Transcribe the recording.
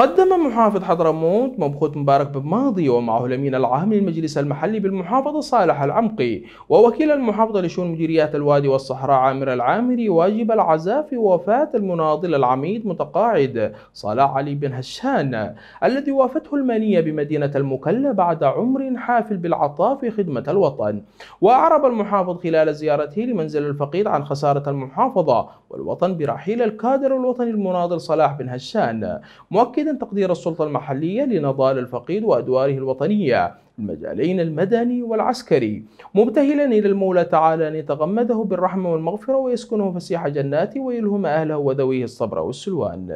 قدم محافظ حضرموت مبخوت مبارك بماضي ومعه الأمين العام للمجلس المحلي بالمحافظة صالح العمقي ووكيل المحافظة لشؤون مديريات الوادي والصحراء عامر العامري واجب العزاء في وفاة المناضل العميد متقاعد صلاح علي بن هشان الذي وافته المنية بمدينة المكلا بعد عمر حافل بالعطاء في خدمة الوطن وأعرب المحافظ خلال زيارته لمنزل الفقيد عن خسارة المحافظة والوطن برحيل الكادر الوطني المناضل صلاح بن هشان مؤكدا تقدير السلطة المحلية لنضال الفقيد وأدواره الوطنية المجالين المدني والعسكري مبتهلا إلى المولى تعالى أن يتغمده بالرحمة والمغفرة ويسكنه فسيح جناته ويلهم أهله وذويه الصبر والسلوان